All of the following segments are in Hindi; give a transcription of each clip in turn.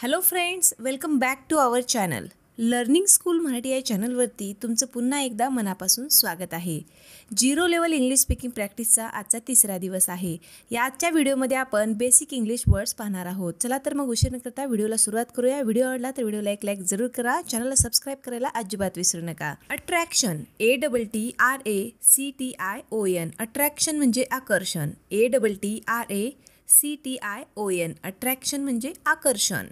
hello friends welcome back to our channel learning school Marathi या चॅनलवरती तुमचं पुन्हा एकदा मनापासून स्वागत आहे झिरो लेवल इंग्लिश स्पीकिंग प्रॅक्टिसचा आजचा तिसरा दिवस आहे या आजच्या व्हिडिओमध्ये आपण बेसिक इंग्लिश वर्ड्स पाहणार आहोत चला तर मग उशीर न करता व्हिडिओला सुरुवात करूया व्हिडिओ आवडला तर व्हिडिओला एक लाईक जरूर करा चॅनलला सबस्क्राईब करायला अजिबात विसरू नका attraction A double T R A C T I O N attraction म्हणजे आकर्षण A double T R A C T I O N attraction म्हणजे आकर्षण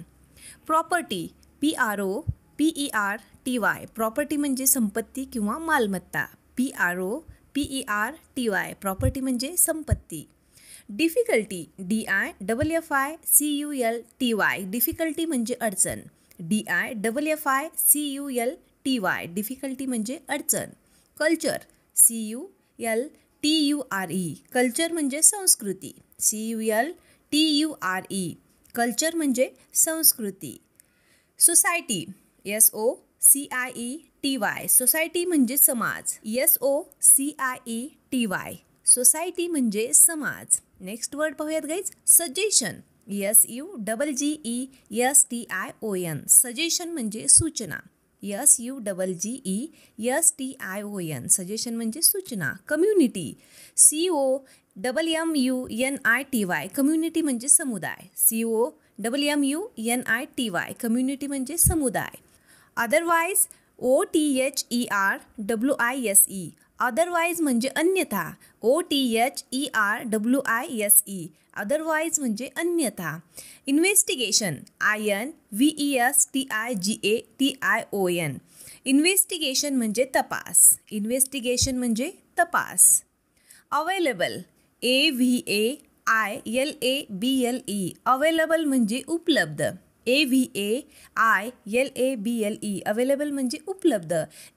property P R O P E R T Y property म्हणजे संपत्ती किंवा मालमत्ता P R O P E R T Y property म्हणजे संपत्ती difficulty D I double F I C U L T Y difficulty म्हणजे अडचण D I double F I C U L T Y difficulty म्हणजे अडचण culture C U L T U R E culture म्हणजे संस्कृती C U L T U R E culture मजे संस्कृति society S O C I E T Y society मजे समाज S O C I E T Y society मजे समाज नेक्स्ट वर्ड पाहूयात guys suggestion S U double G E S T I O N suggestion मजे सूचना S U double G E S T I O N suggestion म्हणजे सूचना community C O double M U N I T Y community म्हणजे समुदाय C O double M U N I T Y community म्हणजे समुदाय otherwise O T H E R W I S E otherwise मजे अन्यथा O T H E R W I S E otherwise म्हणजे अन्यथा investigation I N V E S T I G A T I O N investigation मजे तपास इन्वेस्टिगेशन मजे तपास available A V A I L A B L E available मजे उपलब्ध A V A I L A B L E available म्हणजे उपलब्ध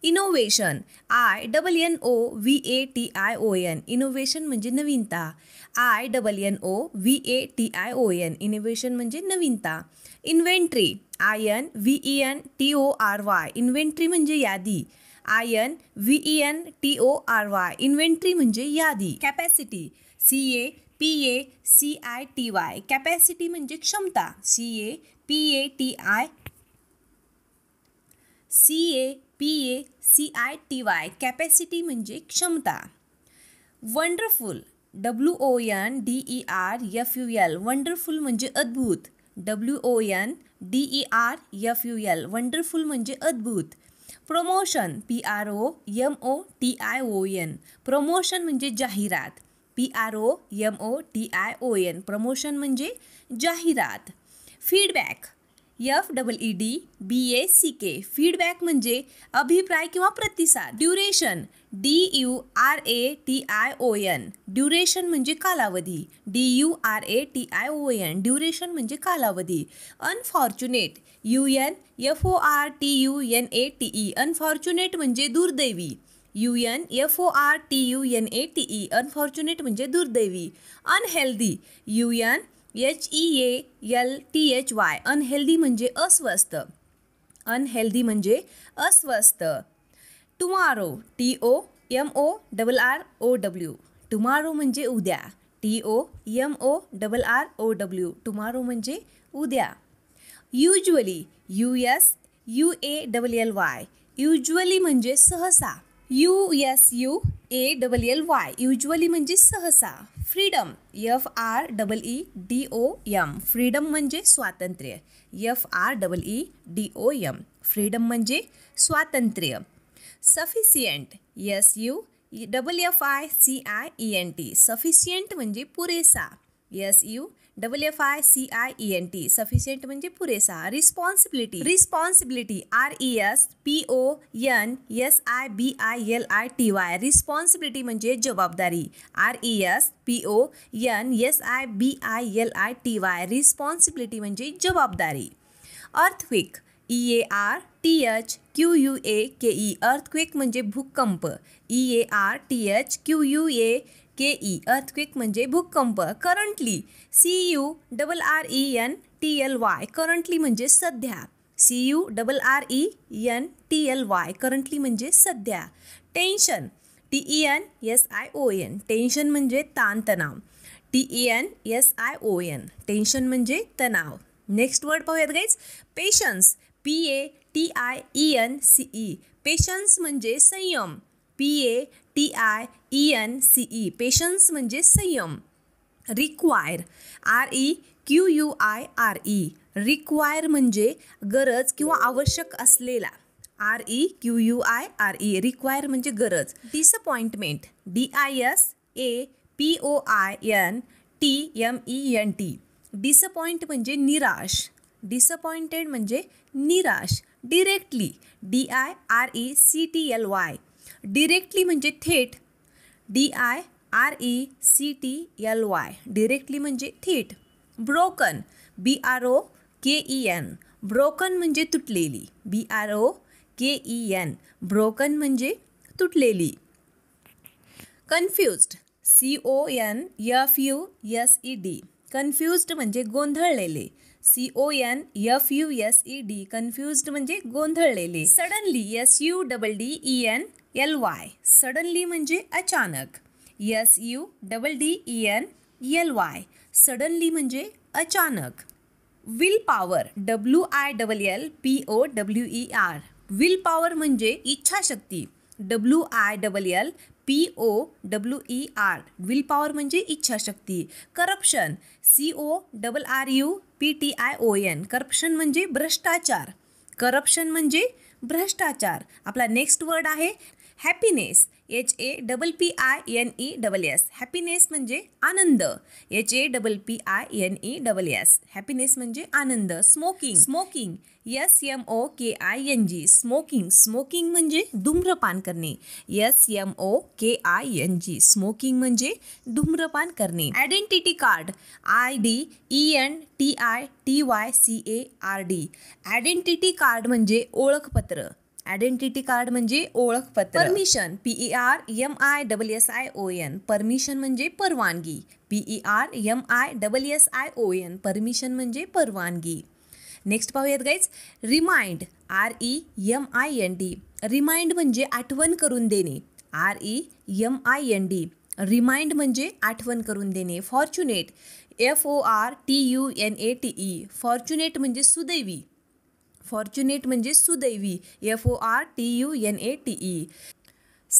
innovation I double N O V A T I O N innovation म्हणजे नवीनता I double N O V A T I O N innovation म्हणजे नवीनता इन्व्हेंट्री आय N V E N T O R Y inventory म्हणजे यादी I N V E N T O R Y inventory म्हणजे यादी capacity C A P A C I T Y capacity म्हणजे क्षमता C A P A T I C A P A C I T Y capacity म्हणजे क्षमता wonderful W O N D E R F U L wonderful म्हणजे अद्भुत W O N D E R F U L wonderful म्हणजे अद्भुत promotion P R O M O T I O N promotion म्हणजे जाहिरात P R O M O T I O N promotion म्हणजे जाहिरात feedback F double E D B A C K feedback म्हणजे अभिप्राय किंवा प्रतिसाद duration D U R A T I O N duration म्हणजे कालावधी D U R A T I O N duration म्हणजे कालावधी unfortunate you N F O R T U N A T E unfortunate म्हणजे दुर्दैवी U N F O R T U N A T E unfortunate मे दुर्दैवी unhealthy U N H E L T H Y unhealthy मजे अस्वस्थ अनहेल्दी मजे अस्वस्थ tomorrow T O M O double R O W tomorrow मजे उद्या T O M O double R O W tomorrow मजे उद्या usually U S U A double L Y usually मजे सहसा U S U A double L Y usually म्हणजे सहसा freedom F R double E D O M freedom म्हणजे स्वातंत्र्य F R double E D O M freedom म्हणजे स्वातंत्र्य sufficient S U double F I C I E N T sufficient म्हणजे पुरेसा S U double F I C I E N T sufficient म्हणजे पुरेसा responsibility responsibility R E S P O N S I B I L I T Y responsibility म्हणजे जबाबदारी R E S P O N S I B I L I T Y responsibility म्हणजे जबाबदारी earthquake E A R T H Q U A K E earthquake म्हणजे भूकंप E A R T H Q U A K E earthquake मजे भूकंप currently C U double R E N T L Y currently मजे सद्या C U double R E N T L Y currently मजे सद्या tension T E N S I O N tension मजे तान तनाव T E N S I O N tension मजे तनाव नेक्स्ट वर्ड पाहूयात गई patience P A T I E N C E patience मजे संयम P A T I E N C E patience म्हणजे संयम require R E Q U I R E require म्हणजे गरज किंवा आवश्यक असलेला R E Q U I R E require म्हणजे गरज disappointment D I S A P O I N T M E N T disappoint म्हणजे निराश डिसअपॉइंटेड म्हणजे निराश directly D I R E C T L Y directly मजे थेट D I R E C T L Y directly मजे थेट ब्रोकन बी आर ओ के ई एन ब्रोकन मजे तुटले बी आर ओ के ई एन ब्रोकन मजे तुटले confuse C O N F U S E D confused मजे गोंधले C O N F U S E D confuse मजे गोंधले suddenly S U double D E N L Y suddenly मजे अचानक S U double D E N L Y suddenly मजे अचानक will power W I double L P O W E R will power मजे इच्छाशक्ति W I double L P O W E R will power म्हणजे इच्छाशक्ती corruption C O double R U P T I O N corruption म्हणजे भ्रष्टाचार करप्शन म्हणजे भ्रष्टाचार आपला नेक्स्ट वर्ड आहे happiness H A double P I N E double S happiness मजे आनंद H A double P I N E double S happiness मजे आनंद smoking smoking S M O K I N G smoking smoking मजे धूम्रपान करने S M O K I N G smoking मजे धूम्रपान करने identity card I D E N T I T Y C A R D identity card मजे ओखपत्र आयडेंटिटी कार्ड म्हणजे ओळखपत्र permission P E R M I double S I O N permission म्हणजे परवानगी P E R M I double S I O N permission म्हणजे परवानगी नेक्स्ट पाहूयात guys remind R E M I N D remind म्हणजे आठवण करून देणे R E M I N D remind म्हणजे आठवण करून देणे fortunate F O R T U N A T E fortunate म्हणजे सुदैवी फॉर्च्युनेट म्हणजे सुदैवी F O R T U N A T E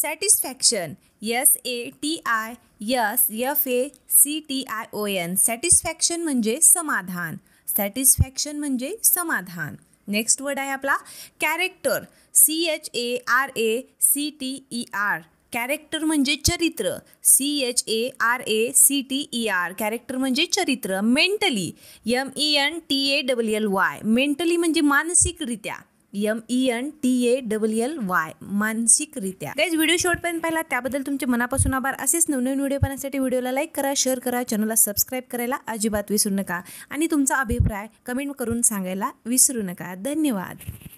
satisfaction S A T I S F A C T I O N satisfaction म्हणजे समाधान सॅटिस्फॅक्शन म्हणजे समाधान नेक्स्ट वर्ड आहे आपला character C H A R A C T E R character म्हणजे चरित्र C H A R A C T E R character म्हणजे चरित्र mentally M E N T A double L Y mentally म्हणजे मानसिकरित्या M E N T A double L Y मानसिकरित्या गाईज व्हिडिओ पण पाहिला त्याबद्दल तुमचे मनापासून आभार असेच नवनवीन व्हिडिओ पाहण्यासाठी व्हिडिओला लाईक करा शेअर करा चॅनलला सबस्क्राईब करायला अजिबात विसरू नका आणि तुमचा अभिप्राय कमेंट करून सांगायला विसरू नका धन्यवाद